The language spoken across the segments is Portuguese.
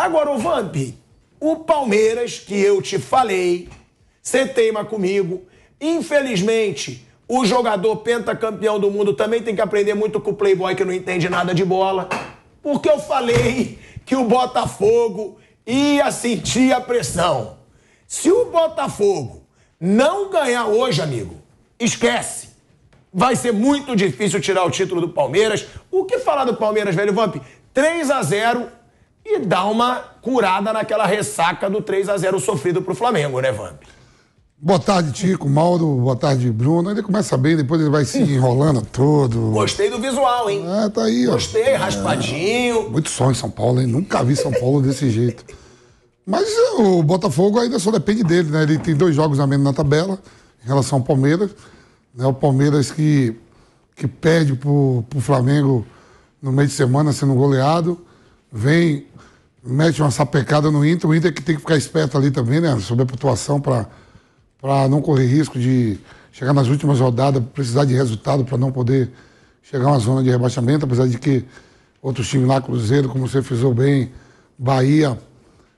Agora, o Vamp, o Palmeiras, que eu te falei, você teima comigo. Infelizmente, o jogador pentacampeão do mundo também tem que aprender muito com o Playboy que não entende nada de bola. Porque eu falei que o Botafogo ia sentir a pressão. Se o Botafogo não ganhar hoje, amigo, esquece. Vai ser muito difícil tirar o título do Palmeiras. O que falar do Palmeiras, velho Vamp? 3 a 0 e dá uma curada naquela ressaca do 3 a 0 sofrido para o Flamengo, né, Vamp? Boa tarde, Tico, Mauro, boa tarde, Bruno. Ele começa bem, depois ele vai se enrolando todo. Gostei do visual, hein? É, tá aí, ó. Gostei, é. raspadinho. É, muito sonho em São Paulo, hein? Nunca vi São Paulo desse jeito. Mas é, o Botafogo ainda só depende dele, né? Ele tem dois jogos a menos na tabela em relação ao Palmeiras. Né? O Palmeiras que, que perde pro, pro Flamengo no meio de semana sendo goleado, vem mete uma sapecada no Inter, o Inter que tem que ficar esperto ali também, né? Sobre a pontuação para não correr risco de chegar nas últimas rodadas, precisar de resultado para não poder chegar a uma zona de rebaixamento, apesar de que outros times lá, Cruzeiro, como você frisou bem, Bahia,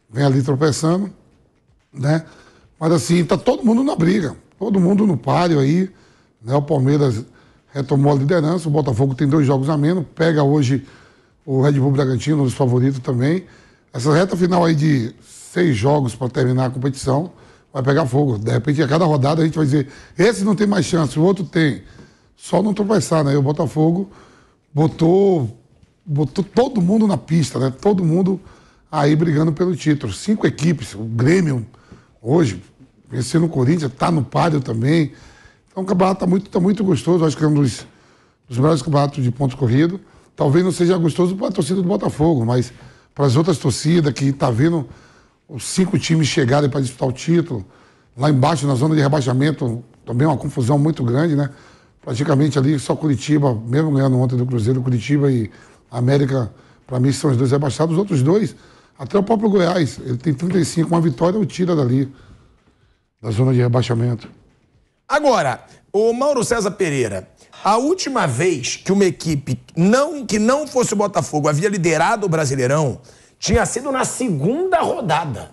vem ali tropeçando, né? Mas assim, tá todo mundo na briga, todo mundo no páreo aí, né? O Palmeiras retomou a liderança, o Botafogo tem dois jogos a menos, pega hoje o Red Bull Bragantino, um dos favoritos também. Essa reta final aí de seis jogos para terminar a competição vai pegar fogo. De repente, a cada rodada a gente vai dizer: esse não tem mais chance, o outro tem. Só não tropeçar, né? o Botafogo botou, botou todo mundo na pista, né? Todo mundo aí brigando pelo título. Cinco equipes, o Grêmio hoje, vencendo o Corinthians, está no páreo também. Então o campeonato está muito, tá muito gostoso, acho que é um dos, dos melhores campeonatos de pontos corridos. Talvez não seja gostoso para a torcida do Botafogo, mas para as outras torcidas que está vendo os cinco times chegarem para disputar o título. Lá embaixo, na zona de rebaixamento, também uma confusão muito grande, né? Praticamente ali só Curitiba, mesmo ganhando ontem do Cruzeiro, Curitiba e América, para mim são os dois rebaixados. Os outros dois, até o próprio Goiás, ele tem 35, uma vitória o tira dali, da zona de rebaixamento. Agora, o Mauro César Pereira, a última vez que uma equipe não, que não fosse o Botafogo havia liderado o Brasileirão tinha sido na segunda rodada,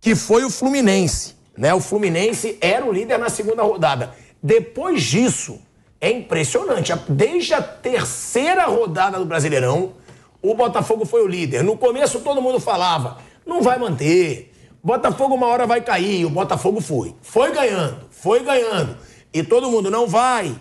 que foi o Fluminense. Né? O Fluminense era o líder na segunda rodada. Depois disso, é impressionante. Desde a terceira rodada do Brasileirão, o Botafogo foi o líder. No começo todo mundo falava: não vai manter. Botafogo uma hora vai cair. o Botafogo foi. Foi ganhando, foi ganhando. E todo mundo não vai.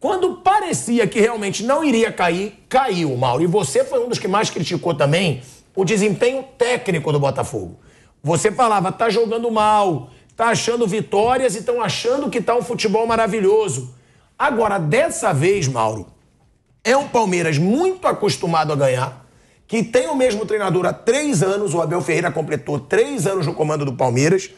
Quando parecia que realmente não iria cair, caiu, Mauro. E você foi um dos que mais criticou também o desempenho técnico do Botafogo. Você falava, tá jogando mal, tá achando vitórias e estão achando que tá um futebol maravilhoso. Agora, dessa vez, Mauro, é um Palmeiras muito acostumado a ganhar, que tem o mesmo treinador há três anos, o Abel Ferreira completou três anos no comando do Palmeiras,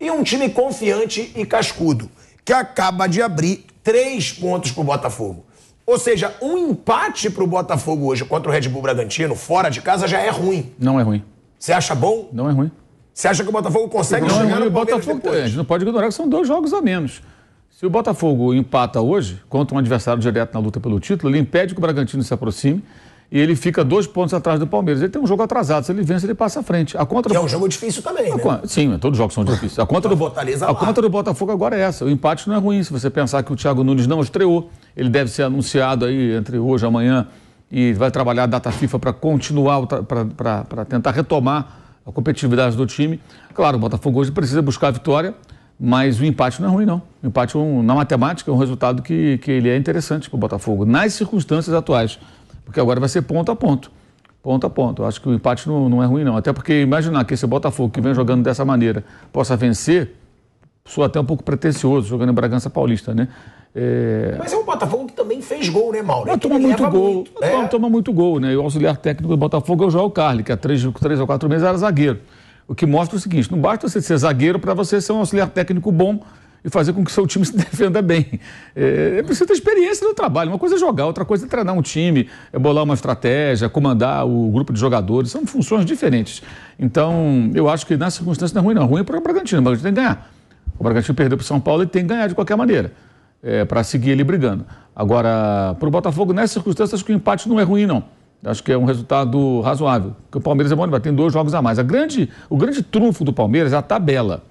e um time confiante e cascudo que acaba de abrir três pontos para o Botafogo. Ou seja, um empate para o Botafogo hoje contra o Red Bull Bragantino, fora de casa, já é ruim. Não é ruim. Você acha bom? Não é ruim. Você acha que o Botafogo consegue não, é chegar não, no Botafogo, depois? A gente não pode ignorar que são dois jogos a menos. Se o Botafogo empata hoje, contra um adversário direto na luta pelo título, ele impede que o Bragantino se aproxime e ele fica dois pontos atrás do Palmeiras. Ele tem um jogo atrasado. Se ele vence, ele passa à frente. A contra... Que é um jogo difícil também, né? Sim, todos os jogos são difíceis. A conta, do... a conta do Botafogo agora é essa. O empate não é ruim. Se você pensar que o Thiago Nunes não estreou, ele deve ser anunciado aí entre hoje e amanhã e vai trabalhar a data FIFA para continuar, para tentar retomar a competitividade do time. Claro, o Botafogo hoje precisa buscar a vitória, mas o empate não é ruim, não. O empate, na matemática, é um resultado que, que ele é interessante para o Botafogo, nas circunstâncias atuais. Porque agora vai ser ponto a ponto. Ponto a ponto. acho que o empate não, não é ruim, não. Até porque imaginar que esse Botafogo que vem jogando dessa maneira possa vencer, sou até um pouco pretencioso jogando em Bragança Paulista, né? É... Mas é um Botafogo que também fez gol, né, Mauro? Mas toma muito gol. Muito, né? toma, toma, muito gol, né? E o auxiliar técnico do Botafogo é o João Carli, que há três, três ou quatro meses era zagueiro. O que mostra o seguinte: não basta você ser zagueiro para você ser um auxiliar técnico bom e fazer com que seu time se defenda bem. É, é, preciso ter experiência no trabalho. Uma coisa é jogar, outra coisa é treinar um time, é bolar uma estratégia, comandar o grupo de jogadores. São funções diferentes. Então, eu acho que na circunstância não é ruim, não. Ruim é para o Bragantino. O Bragantino tem que ganhar. O Bragantino perdeu para o São Paulo e tem que ganhar de qualquer maneira. É, para seguir ele brigando. Agora, para o Botafogo, nessas circunstâncias, acho que o empate não é ruim, não. Acho que é um resultado razoável. Porque o Palmeiras é bom, ter dois jogos a mais. A grande, o grande trunfo do Palmeiras é a tabela.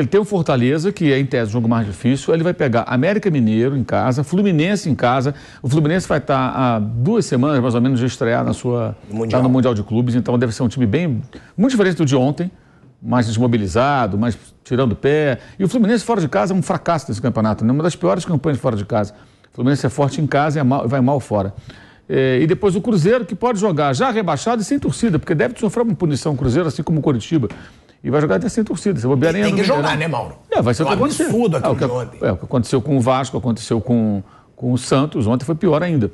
Ele tem o Fortaleza, que é em tese o jogo mais difícil. Ele vai pegar América Mineiro em casa, Fluminense em casa. O Fluminense vai estar há duas semanas, mais ou menos, de estrear na sua, mundial. Tá no Mundial de Clubes. Então deve ser um time bem muito diferente do de ontem, mais desmobilizado, mais tirando pé. E o Fluminense fora de casa é um fracasso desse campeonato, né? uma das piores campanhas fora de casa. O Fluminense é forte em casa e é mal, vai mal fora. É, e depois o Cruzeiro, que pode jogar já rebaixado e sem torcida, porque deve sofrer uma punição o Cruzeiro, assim como o Curitiba e vai jogar até sem torcida. Você bobear Tem é que jogar, né, Mauro? É, vai ser é um absurdo é, aquilo ah, que, ontem. É, o que aconteceu com o Vasco, aconteceu com, com o Santos, ontem foi pior ainda.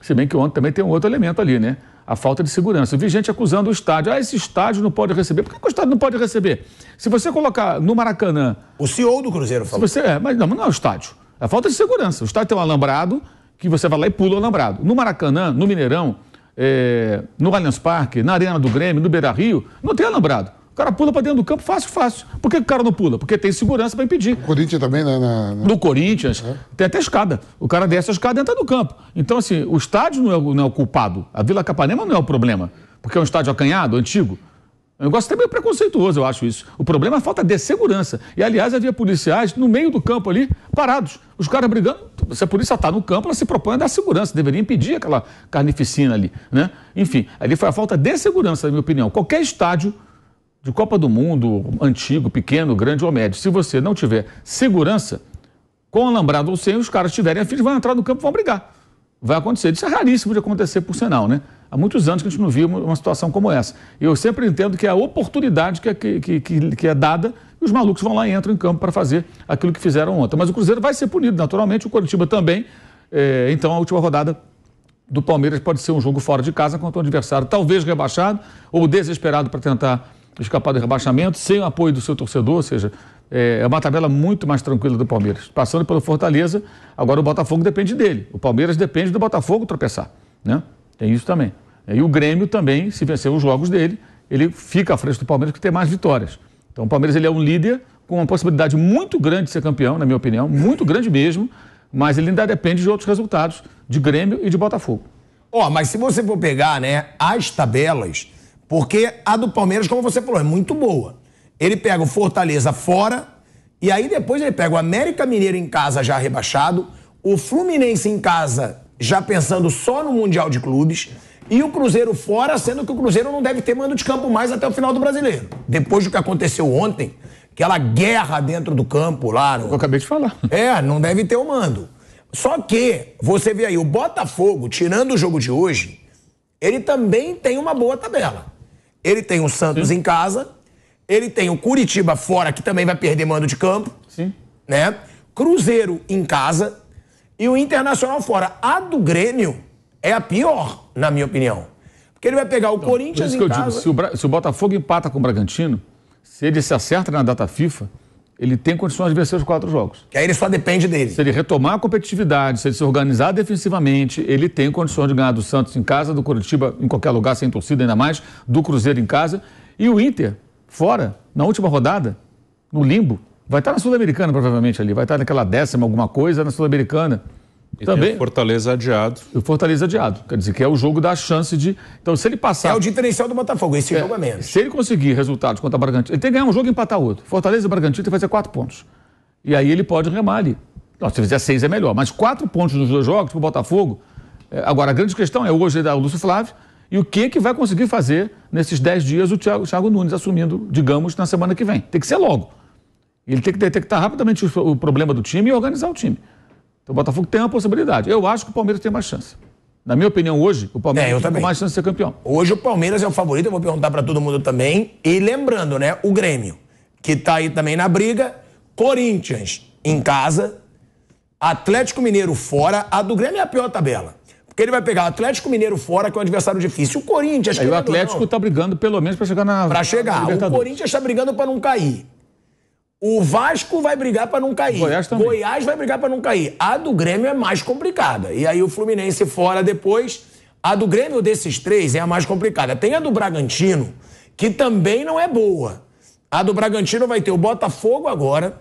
Se bem que ontem também tem um outro elemento ali, né? A falta de segurança. Eu vi gente acusando o estádio. Ah, esse estádio não pode receber. Por que, o estádio não pode receber? Se você colocar no Maracanã. O CEO do Cruzeiro falou. Se você, é, mas não, não é o estádio. É a falta de segurança. O estádio tem um alambrado que você vai lá e pula o alambrado. No Maracanã, no Mineirão, é, no Allianz Parque, na Arena do Grêmio, no Beira Rio, não tem alambrado. O cara pula para dentro do campo fácil, fácil. Por que o cara não pula? Porque tem segurança para impedir. O Corinthians também, né? Na, No Corinthians, é. tem até escada. O cara desce a escada e entra no campo. Então, assim, o estádio não é, não é o culpado. A Vila Capanema não é o problema. Porque é um estádio acanhado, antigo. O é negócio até meio preconceituoso, eu acho isso. O problema é a falta de segurança. E, aliás, havia policiais no meio do campo ali, parados. Os caras brigando. Se a polícia está no campo, ela se propõe a dar segurança. Deveria impedir aquela carnificina ali, né? Enfim, ali foi a falta de segurança, na minha opinião. Qualquer estádio de Copa do Mundo, antigo, pequeno, grande ou médio, se você não tiver segurança, com alambrado ou sem, os caras tiverem afins, vão entrar no campo e vão brigar. Vai acontecer. Isso é raríssimo de acontecer, por sinal, né? Há muitos anos que a gente não viu uma situação como essa. E eu sempre entendo que é a oportunidade que é, que, que, que é dada e os malucos vão lá e entram em campo para fazer aquilo que fizeram ontem. Mas o Cruzeiro vai ser punido, naturalmente, o Coritiba também. É, então, a última rodada do Palmeiras pode ser um jogo fora de casa contra um adversário talvez rebaixado ou desesperado para tentar escapar do rebaixamento sem o apoio do seu torcedor, ou seja, é, é uma tabela muito mais tranquila do Palmeiras. Passando pelo Fortaleza, agora o Botafogo depende dele. O Palmeiras depende do Botafogo tropeçar. Né? Tem isso também. É, e o Grêmio também, se vencer os jogos dele, ele fica à frente do Palmeiras que tem mais vitórias. Então o Palmeiras ele é um líder com uma possibilidade muito grande de ser campeão, na minha opinião, muito grande mesmo, mas ele ainda depende de outros resultados, de Grêmio e de Botafogo. Ó, oh, mas se você for pegar, né, as tabelas porque a do Palmeiras, como você falou, é muito boa. Ele pega o Fortaleza fora e aí depois ele pega o América Mineiro em casa já rebaixado, o Fluminense em casa já pensando só no Mundial de Clubes e o Cruzeiro fora, sendo que o Cruzeiro não deve ter mando de campo mais até o final do Brasileiro. Depois do que aconteceu ontem, aquela guerra dentro do campo lá. No... Eu acabei de falar. É, não deve ter o mando. Só que você vê aí o Botafogo, tirando o jogo de hoje, ele também tem uma boa tabela. Ele tem o Santos Sim. em casa. Ele tem o Curitiba fora, que também vai perder mando de campo. Sim. Né? Cruzeiro em casa. E o Internacional fora. A do Grêmio é a pior, na minha opinião. Porque ele vai pegar o então, Corinthians por isso que eu casa. Digo, se o, se o Botafogo empata com o Bragantino, se ele se acerta na data FIFA ele tem condições de vencer os quatro jogos. Que aí ele só depende dele. Se ele retomar a competitividade, se ele se organizar defensivamente, ele tem condições de ganhar do Santos em casa, do Curitiba em qualquer lugar, sem torcida ainda mais, do Cruzeiro em casa. E o Inter, fora, na última rodada, no limbo. Vai estar na Sul-Americana, provavelmente, ali. Vai estar naquela décima, alguma coisa, na Sul-Americana. E também, tem o Fortaleza adiado. O Fortaleza adiado. Quer dizer, que é o jogo da chance de. Então, se ele passar. É o diferencial do Botafogo, esse é, jogo é menos. Se ele conseguir resultados contra o Bragantino, ele tem que ganhar um jogo e empatar outro. Fortaleza e Bragantino tem que fazer quatro pontos. E aí ele pode remar ali. Não, se fizer seis é melhor, mas quatro pontos nos dois jogos para o Botafogo. É... agora, a grande questão é hoje é da Lúcio Flávio e o que, que vai conseguir fazer nesses dez dias o Thiago, Thiago Nunes assumindo, digamos, na semana que vem. Tem que ser logo. Ele tem que detectar rapidamente o, o problema do time e organizar o time. Então o Botafogo tem uma possibilidade. Eu acho que o Palmeiras tem mais chance. Na minha opinião, hoje, o Palmeiras é, tem mais chance de ser campeão. Hoje o Palmeiras é o favorito, eu vou perguntar para todo mundo também. E lembrando, né, o Grêmio, que está aí também na briga, Corinthians em casa, Atlético Mineiro fora, a do Grêmio é a pior tabela. Porque ele vai pegar o Atlético Mineiro fora, que é um adversário difícil. O Corinthians. Aí o Atlético está brigando pelo menos para chegar na. Para chegar. Na o Corinthians está brigando para não cair. O Vasco vai brigar para não cair. Goiás também. Goiás vai brigar para não cair. A do Grêmio é mais complicada. E aí o Fluminense fora depois. A do Grêmio desses três é a mais complicada. Tem a do Bragantino, que também não é boa. A do Bragantino vai ter o Botafogo agora,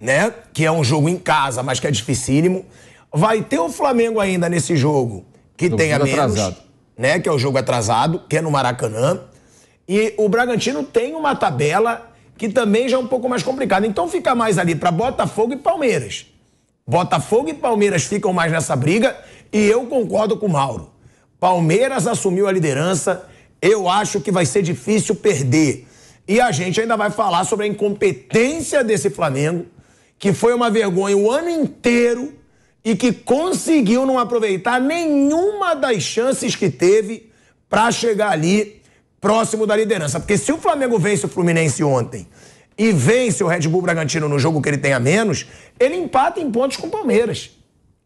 né? Que é um jogo em casa, mas que é dificílimo. Vai ter o Flamengo ainda nesse jogo, que tem a menos, atrasado. né? Que é o jogo atrasado, que é no Maracanã. E o Bragantino tem uma tabela que também já é um pouco mais complicado. Então fica mais ali para Botafogo e Palmeiras. Botafogo e Palmeiras ficam mais nessa briga e eu concordo com o Mauro. Palmeiras assumiu a liderança, eu acho que vai ser difícil perder. E a gente ainda vai falar sobre a incompetência desse Flamengo, que foi uma vergonha o ano inteiro e que conseguiu não aproveitar nenhuma das chances que teve para chegar ali próximo da liderança. Porque se o Flamengo vence o Fluminense ontem e vence o Red Bull Bragantino no jogo que ele tem a menos, ele empata em pontos com o Palmeiras.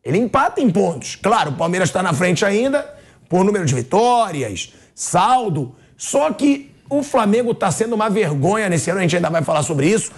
Ele empata em pontos. Claro, o Palmeiras está na frente ainda por número de vitórias, saldo. Só que o Flamengo está sendo uma vergonha nesse ano, a gente ainda vai falar sobre isso.